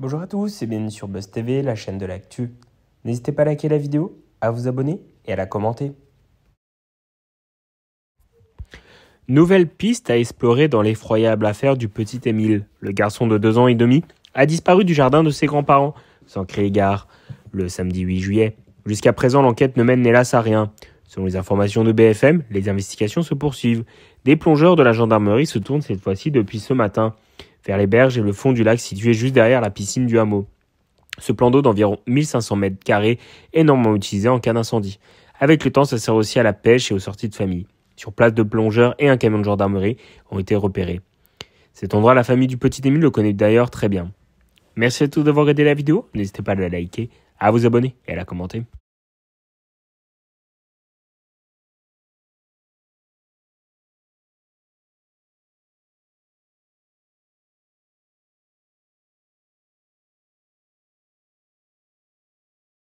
Bonjour à tous et bienvenue sur Buzz TV, la chaîne de l'actu. N'hésitez pas à liker la vidéo, à vous abonner et à la commenter. Nouvelle piste à explorer dans l'effroyable affaire du petit Émile. Le garçon de 2 ans et demi a disparu du jardin de ses grands-parents, sans créer gare, le samedi 8 juillet. Jusqu'à présent, l'enquête ne mène hélas à rien. Selon les informations de BFM, les investigations se poursuivent. Des plongeurs de la gendarmerie se tournent cette fois-ci depuis ce matin vers les berges et le fond du lac situé juste derrière la piscine du hameau. Ce plan d'eau d'environ 1500 mètres carrés, énormément utilisé en cas d'incendie. Avec le temps, ça sert aussi à la pêche et aux sorties de famille. Sur place, de plongeurs et un camion de gendarmerie ont été repérés. Cet endroit, la famille du petit Émile le connaît d'ailleurs très bien. Merci à tous d'avoir regardé la vidéo. N'hésitez pas à la liker, à vous abonner et à la commenter.